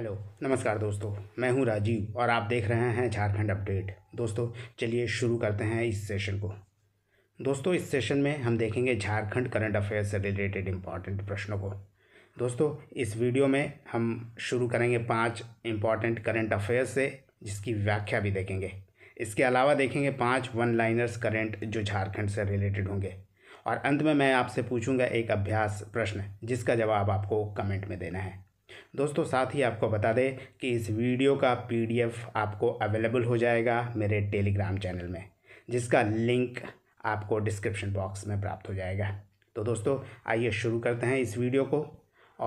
hello नमस्कार दोस्तों मैं हूं राजीव और आप देख रहे हैं झारखंड अपडेट दोस्तों चलिए शुरू करते हैं इस सेशन को दोस्तों इस सेशन में हम देखेंगे झारखंड करंट अफेयर्स से रिलेटेड इम्पॉर्टेंट प्रश्नों को दोस्तों इस वीडियो में हम शुरू करेंगे पाँच इम्पॉर्टेंट करंट अफेयर्स से जिसकी व्याख्या भी देखेंगे इसके अलावा देखेंगे पाँच वन लाइनर्स करेंट जो झारखंड से रिलेटेड होंगे और अंत में मैं आपसे पूछूंगा एक अभ्यास प्रश्न जिसका जवाब आपको कमेंट में देना है दोस्तों साथ ही आपको बता दें कि इस वीडियो का पीडीएफ आपको अवेलेबल हो जाएगा मेरे टेलीग्राम चैनल में जिसका लिंक आपको डिस्क्रिप्शन बॉक्स में प्राप्त हो जाएगा तो दोस्तों आइए शुरू करते हैं इस वीडियो को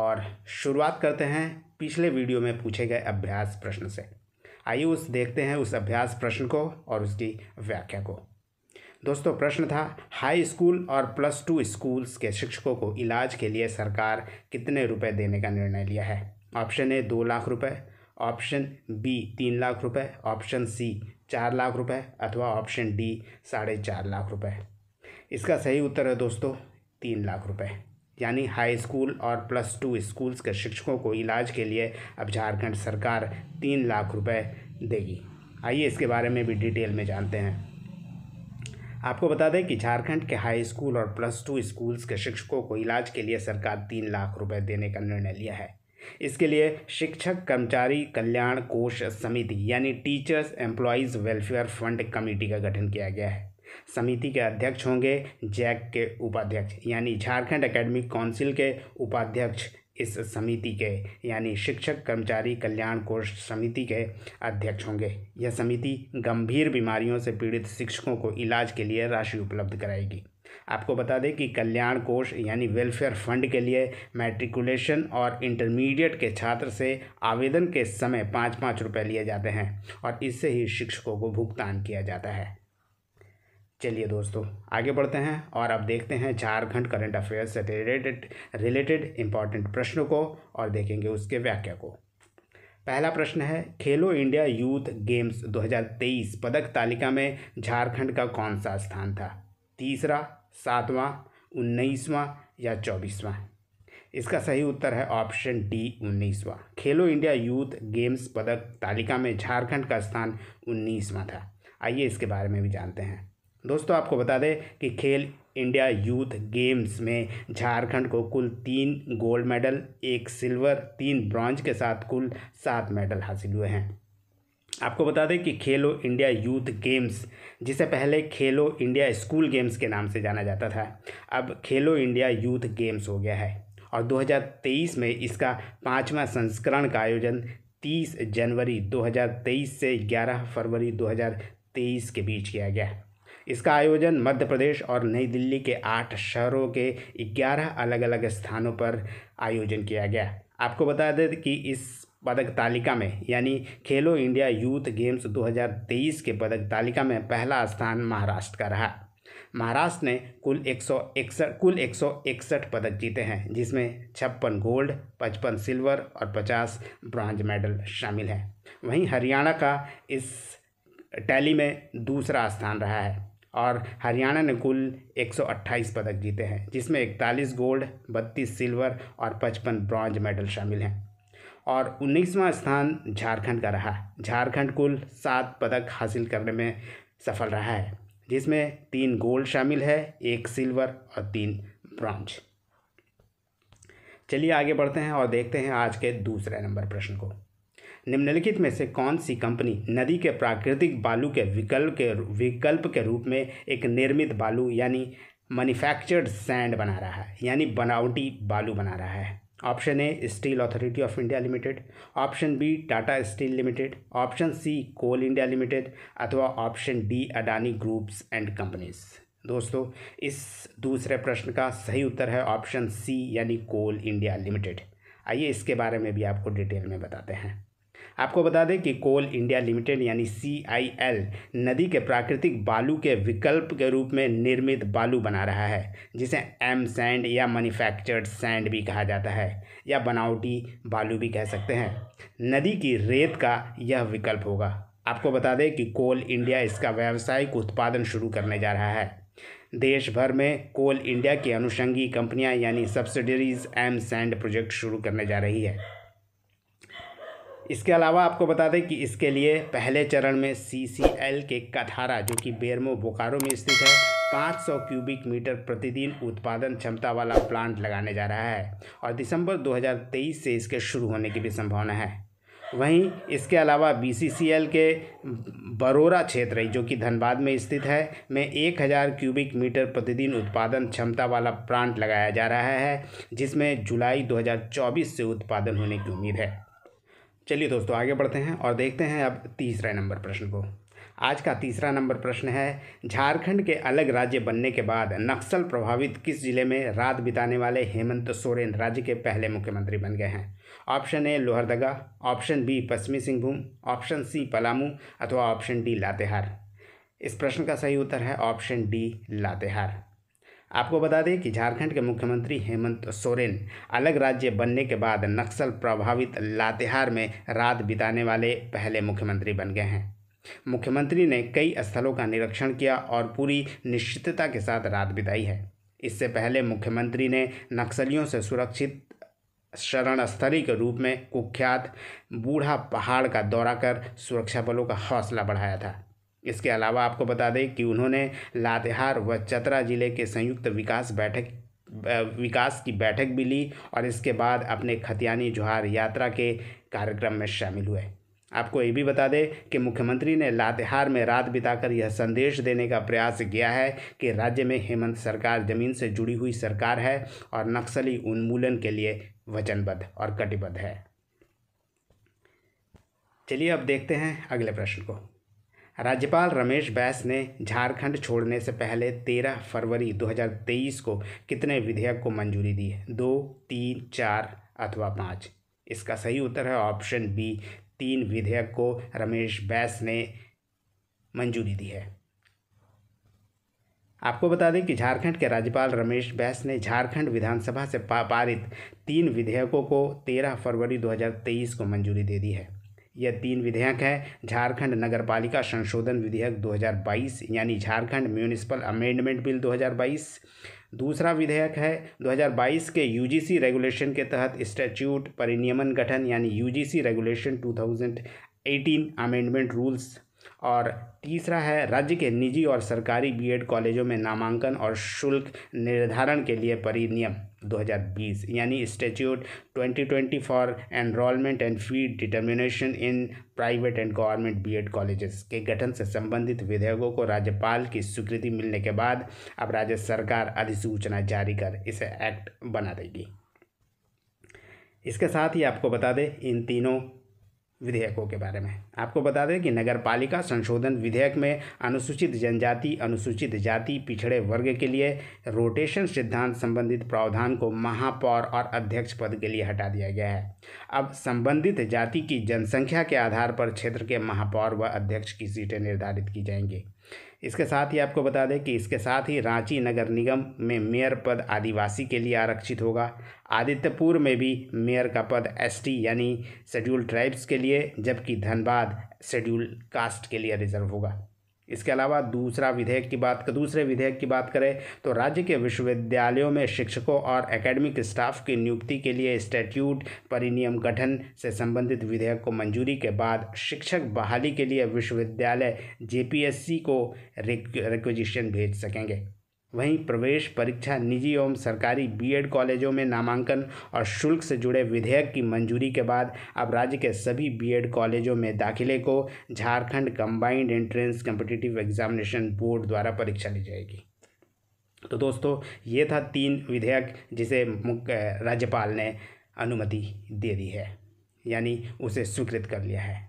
और शुरुआत करते हैं पिछले वीडियो में पूछे गए अभ्यास प्रश्न से आइए उस देखते हैं उस अभ्यास प्रश्न को और उसकी व्याख्या को दोस्तों प्रश्न था हाई स्कूल और प्लस टू स्कूल्स के शिक्षकों को इलाज के लिए सरकार कितने रुपए देने का निर्णय लिया है ऑप्शन ए दो लाख रुपए ऑप्शन बी तीन लाख रुपए ऑप्शन सी चार लाख रुपए अथवा ऑप्शन डी साढ़े चार लाख रुपए इसका सही उत्तर है दोस्तों तीन लाख रुपए यानी हाई स्कूल और प्लस टू स्कूल्स के शिक्षकों को इलाज के लिए अब झारखंड सरकार तीन लाख रुपए देगी आइए इसके बारे में भी डिटेल में जानते हैं आपको बता दें कि झारखंड के हाई स्कूल और प्लस टू स्कूल्स के शिक्षकों को इलाज के लिए सरकार तीन लाख रुपए देने का निर्णय लिया है इसके लिए शिक्षक कर्मचारी कल्याण कोष समिति यानी teachers employees welfare fund committee का गठन किया गया है समिति के अध्यक्ष होंगे जैक के उपाध्यक्ष यानी झारखंड एकेडमिक काउंसिल के उपाध्यक्ष इस समिति के यानी शिक्षक कर्मचारी कल्याण कोष समिति के अध्यक्ष होंगे यह समिति गंभीर बीमारियों से पीड़ित शिक्षकों को इलाज के लिए राशि उपलब्ध कराएगी आपको बता दें कि कल्याण कोष यानी वेलफेयर फंड के लिए मैट्रिकुलेशन और इंटरमीडिएट के छात्र से आवेदन के समय पाँच पाँच रुपये लिए जाते हैं और इससे ही शिक्षकों को भुगतान किया जाता है चलिए दोस्तों आगे बढ़ते हैं और अब देखते हैं झारखंड करंट अफेयर्स से रिलेटेड रिलेटेड इम्पॉर्टेंट प्रश्नों को और देखेंगे उसके व्याख्या को पहला प्रश्न है खेलो इंडिया यूथ गेम्स 2023 पदक तालिका में झारखंड का कौन सा स्थान था तीसरा सातवां उन्नीसवां या चौबीसवां इसका सही उत्तर है ऑप्शन डी उन्नीसवां खेलो इंडिया यूथ गेम्स पदक तालिका में झारखंड का स्थान उन्नीसवां था आइए इसके बारे में भी जानते हैं दोस्तों आपको बता दें कि खेल इंडिया यूथ गेम्स में झारखंड को कुल तीन गोल्ड मेडल एक सिल्वर तीन ब्रॉन्ज के साथ कुल सात मेडल हासिल हुए हैं आपको बता दें कि खेलो इंडिया यूथ गेम्स जिसे पहले खेलो इंडिया स्कूल गेम्स के नाम से जाना जाता था अब खेलो इंडिया यूथ गेम्स हो गया है और 2023 में इसका पाँचवा संस्करण का आयोजन 30 जनवरी 2023 से 11 फरवरी 2023 के बीच किया गया इसका आयोजन मध्य प्रदेश और नई दिल्ली के आठ शहरों के 11 अलग अलग स्थानों पर आयोजन किया गया आपको बता दें कि इस पदक तालिका में यानी खेलो इंडिया यूथ गेम्स 2023 के पदक तालिका में पहला स्थान महाराष्ट्र का रहा महाराष्ट्र ने कुल एक सौ इकसठ कुल एक सौ इकसठ पदक जीते हैं जिसमें छप्पन गोल्ड पचपन सिल्वर और पचास ब्रॉन्ज मेडल शामिल हैं वहीं हरियाणा का इस टैली में दूसरा स्थान रहा है और हरियाणा ने कुल 128 पदक जीते हैं जिसमें 41 गोल्ड 32 सिल्वर और 55 ब्रॉन्ज मेडल शामिल हैं और उन्नीसवां स्थान झारखंड का रहा झारखंड कुल सात पदक हासिल करने में सफल रहा है जिसमें तीन गोल्ड शामिल है एक सिल्वर और तीन ब्रॉन्ज चलिए आगे बढ़ते हैं और देखते हैं आज के दूसरे नंबर प्रश्न को निम्नलिखित में से कौन सी कंपनी नदी के प्राकृतिक बालू के विकल्प के विकल्प के रूप में एक निर्मित बालू यानी मैन्युफैक्चर्ड सैंड बना रहा है यानी बनावटी बालू बना रहा है option A steel authority of India limited option B Tata steel limited option C coal India limited अथवा option D Adani groups and companies दोस्तों इस दूसरे प्रश्न का सही उत्तर है ऑप्शन सी यानी कोल इंडिया लिमिटेड आइए इसके बारे में भी आपको डिटेल में बताते हैं आपको बता दें कि कोल इंडिया लिमिटेड यानी सी नदी के प्राकृतिक बालू के विकल्प के रूप में निर्मित बालू बना रहा है जिसे एम सैंड या मैन्युफैक्चर्ड सैंड भी कहा जाता है या बनावटी बालू भी कह सकते हैं नदी की रेत का यह विकल्प होगा आपको बता दें कि कोल इंडिया इसका व्यावसायिक उत्पादन शुरू करने जा रहा है देश भर में कोल इंडिया की अनुषंगी कंपनियां यानी सब्सिडरीज एम सैंड प्रोजेक्ट शुरू करने जा रही है इसके अलावा आपको बता दें कि इसके लिए पहले चरण में सी सी एल के कठारा जो कि बेरमो बोकारो में स्थित है 500 क्यूबिक मीटर प्रतिदिन उत्पादन क्षमता वाला प्लांट लगाने जा रहा है और दिसंबर 2023 से इसके शुरू होने की भी संभावना है वहीं इसके अलावा बीसीसीएल के बरोरा क्षेत्र जो कि धनबाद में स्थित है में 1000 क्यूबिक मीटर प्रतिदिन उत्पादन क्षमता वाला प्लांट लगाया जा रहा है जिसमें जुलाई 2024 से उत्पादन होने की उम्मीद है चलिए दोस्तों आगे बढ़ते हैं और देखते हैं अब तीसरे नंबर प्रश्न को आज का तीसरा नंबर प्रश्न है झारखंड के अलग राज्य बनने के बाद नक्सल प्रभावित किस जिले में रात बिताने वाले हेमंत सोरेन राज्य के पहले मुख्यमंत्री बन गए हैं option A Lohardaga option B पश्चिमी सिंहभूम ऑप्शन सी पलामू अथवा ऑप्शन डी लातेहार इस प्रश्न का सही उत्तर है ऑप्शन डी लातेहार आपको बता दें कि झारखंड के मुख्यमंत्री हेमंत सोरेन अलग राज्य बनने के बाद नक्सल प्रभावित लातेहार में रात बिताने वाले पहले मुख्यमंत्री बन गए हैं मुख्यमंत्री ने कई स्थलों का निरीक्षण किया और पूरी निश्चितता के साथ रात बिताई है इससे पहले मुख्यमंत्री ने नक्सलियों से सुरक्षित शरणस्थली के रूप में कुख्यात बूढ़ा पहाड़ का दौरा कर सुरक्षा बलों का हौसला बढ़ाया था इसके अलावा आपको बता दें कि उन्होंने लातेहार व चतरा जिले के संयुक्त विकास बैठक विकास की बैठक भी ली और इसके बाद अपने खतियानी जोहार यात्रा के कार्यक्रम में शामिल हुए आपको ये भी बता दें कि मुख्यमंत्री ने लातेहार में रात बिताकर यह संदेश देने का प्रयास किया है कि राज्य में हेमंत सरकार जमीन से जुड़ी हुई सरकार है और नक्सली उन्मूलन के लिए वचनबद्ध और कटिबद्ध है चलिए अब देखते हैं अगले प्रश्न को राज्यपाल रमेश बैस ने झारखंड छोड़ने से पहले 13 फरवरी 2023 को कितने विधेयक को मंजूरी दी है दो तीन चार अथवा पाँच इसका सही उत्तर है ऑप्शन बी तीन विधेयक को रमेश बैस ने मंजूरी दी है आपको बता दें कि झारखंड के राज्यपाल रमेश बैस ने झारखंड विधानसभा से पारित तीन विधेयकों को 13 फरवरी 2023 को मंजूरी दे दी है यह तीन विधेयक है झारखंड नगरपालिका संशोधन विधेयक 2022 यानी झारखंड म्यूनिसिपल अमेंडमेंट बिल 2022 दूसरा विधेयक है 2022 के यूजीसी रेगुलेशन के तहत स्टैच्यूट परिनियमन गठन यानी यूजीसी रेगुलेशन 2018 अमेंडमेंट रूल्स और तीसरा है राज्य के निजी और सरकारी बीएड कॉलेजों में नामांकन और शुल्क निर्धारण के लिए परिनियम 2020 यानी statute 2020 for enrolment and fee determination in private and government BEd colleges के गठन से संबंधित विधेयकों को राज्यपाल की स्वीकृति मिलने के बाद अब राज्य सरकार अधिसूचना जारी कर इसे एक्ट बना देगी इसके साथ ही आपको बता दें इन तीनों विधेयकों के बारे में आपको बता दें कि नगर पालिका संशोधन विधेयक में अनुसूचित जनजाति अनुसूचित जाति पिछड़े वर्ग के लिए रोटेशन सिद्धांत संबंधित प्रावधान को महापौर और अध्यक्ष पद के लिए हटा दिया गया है अब संबंधित जाति की जनसंख्या के आधार पर क्षेत्र के महापौर व अध्यक्ष की सीटें निर्धारित की जाएंगी इसके साथ ही आपको बता दें कि इसके साथ ही रांची नगर निगम में मेयर पद आदिवासी के लिए आरक्षित होगा आदित्यपुर में भी मेयर का पद एसटी यानी शेड्यूल ट्राइब्स के लिए जबकि धनबाद शेड्यूल कास्ट के लिए रिजर्व होगा इसके अलावा दूसरा विधेयक की बात दूसरे विधेयक की बात करें तो राज्य के विश्वविद्यालयों में शिक्षकों और एकेडमिक स्टाफ की नियुक्ति के लिए स्टैट्यूट परिनियम गठन से संबंधित विधेयक को मंजूरी के बाद शिक्षक बहाली के लिए विश्वविद्यालय जेपीएससी को रिक्विजिशन भेज सकेंगे वहीं प्रवेश परीक्षा निजी एवं सरकारी बीएड कॉलेजों में नामांकन और शुल्क से जुड़े विधेयक की मंजूरी के बाद अब राज्य के सभी बीएड कॉलेजों में दाखिले को Jharkhand combined entrance competitive examination board द्वारा परीक्षा ली जाएगी तो दोस्तों ये था तीन विधेयक जिसे राज्यपाल ने अनुमति दे दी है यानी उसे स्वीकृत कर लिया है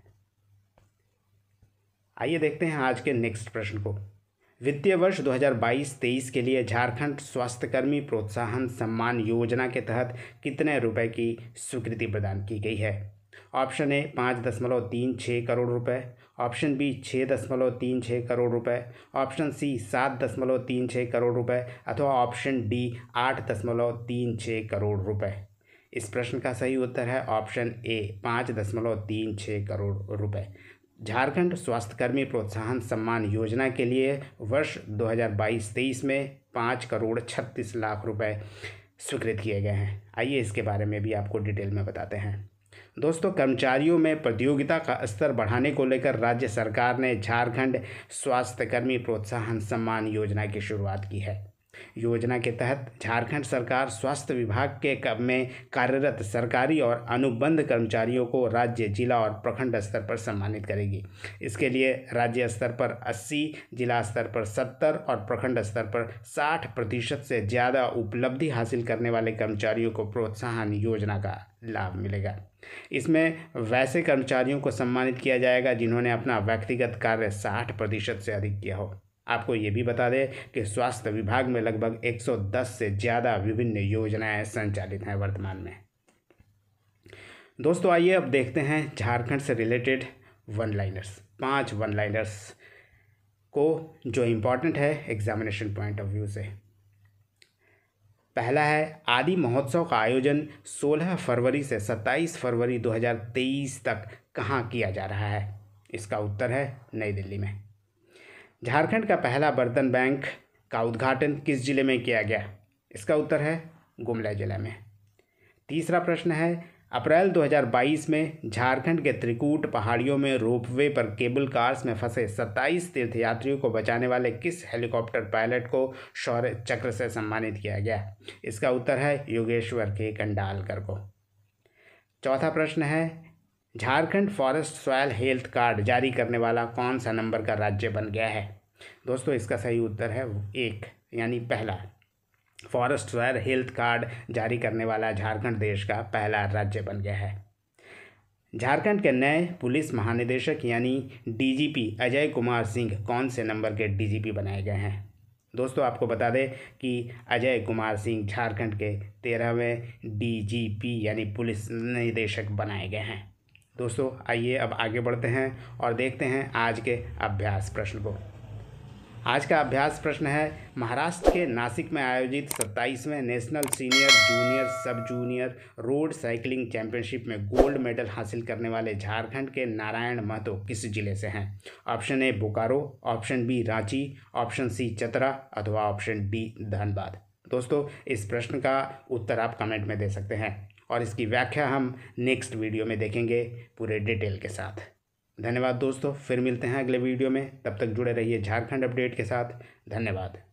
आइए देखते हैं आज के नेक्स्ट प्रश्न को वित्तीय वर्ष 2022-23 के लिए झारखंड स्वास्थ्यकर्मी प्रोत्साहन सम्मान योजना के तहत कितने रुपए की स्वीकृति प्रदान की गई है ऑप्शन ए पाँच दशमलव तीन छः करोड़ रुपए ऑप्शन बी छः दशमलव तीन छः करोड़ रुपए ऑप्शन सी सात दशमलव तीन छः करोड़ रुपए अथवा ऑप्शन डी आठ दशमलव तीन छः करोड़ रुपए इस प्रश्न का सही उत्तर है ऑप्शन ए पाँच दशमलव तीन छः करोड़ रुपए झारखंड स्वास्थ्यकर्मी प्रोत्साहन सम्मान योजना के लिए वर्ष 2022-23 में पाँच करोड़ छत्तीस लाख रुपए स्वीकृत किए गए हैं आइए इसके बारे में भी आपको डिटेल में बताते हैं दोस्तों कर्मचारियों में प्रतियोगिता का स्तर बढ़ाने को लेकर राज्य सरकार ने झारखंड स्वास्थ्यकर्मी प्रोत्साहन सम्मान योजना की शुरुआत की है योजना के तहत झारखंड सरकार स्वास्थ्य विभाग के कब में कार्यरत सरकारी और अनुबंध कर्मचारियों को राज्य जिला और प्रखंड स्तर पर सम्मानित करेगी इसके लिए राज्य स्तर पर 80 जिला स्तर पर 70 और प्रखंड स्तर पर 60 प्रतिशत से ज़्यादा उपलब्धि हासिल करने वाले कर्मचारियों को प्रोत्साहन योजना का लाभ मिलेगा इसमें वैसे कर्मचारियों को सम्मानित किया जाएगा जिन्होंने अपना व्यक्तिगत कार्य 60 प्रतिशत से अधिक किया हो आपको ये भी बता दें कि स्वास्थ्य विभाग में लगभग 110 से ज़्यादा विभिन्न योजनाएं संचालित हैं वर्तमान में दोस्तों आइए अब देखते हैं झारखंड से रिलेटेड वन लाइनर्स पाँच वन लाइनर्स को जो इम्पोर्टेंट है एग्जामिनेशन पॉइंट ऑफ व्यू से पहला है आदि महोत्सव का आयोजन 16 फरवरी से 27 फरवरी 2023 तक कहाँ किया जा रहा है इसका उत्तर है नई दिल्ली में झारखंड का पहला बर्तन बैंक का उद्घाटन किस जिले में किया गया इसका उत्तर है गुमला जिला में तीसरा प्रश्न है अप्रैल 2022 में झारखंड के त्रिकूट पहाड़ियों में रोपवे पर केबल कार्स में फंसे 27 तीर्थयात्रियों को बचाने वाले किस हेलीकॉप्टर पायलट को शौर्य चक्र से सम्मानित किया गया इसका उत्तर है योगेश्वर के कंडालकर को चौथा प्रश्न है Jharkhand forest soil health card जारी करने वाला कौन सा नंबर का राज्य बन गया है दोस्तों इसका सही उत्तर है एक यानी पहला फॉरेस्ट सॉयल हेल्थ कार्ड जारी करने वाला झारखंड देश का पहला राज्य बन गया है झारखंड के नए पुलिस महानिदेशक यानी डीजीपी अजय कुमार सिंह कौन से नंबर के डीजीपी बनाए गए हैं दोस्तों आपको बता दें कि अजय कुमार सिंह झारखंड के तेरहवें डीजीपी यानी पुलिस निदेशक बनाए गए हैं दोस्तों आइए अब आगे बढ़ते हैं और देखते हैं आज के अभ्यास प्रश्न को आज का अभ्यास प्रश्न है महाराष्ट्र के नासिक में आयोजित 27वें national senior junior sub junior road cycling championship में गोल्ड मेडल हासिल करने वाले झारखंड के नारायण महतो किस जिले से हैं option A Bokaro option B Ranchi option C Chatra अथवा ऑप्शन डी धनबाद दोस्तों इस प्रश्न का उत्तर आप कमेंट में दे सकते हैं और इसकी व्याख्या हम नेक्स्ट वीडियो में देखेंगे पूरे डिटेल के साथ धन्यवाद दोस्तों फिर मिलते हैं अगले वीडियो में तब तक जुड़े रहिए झारखंड अपडेट के साथ धन्यवाद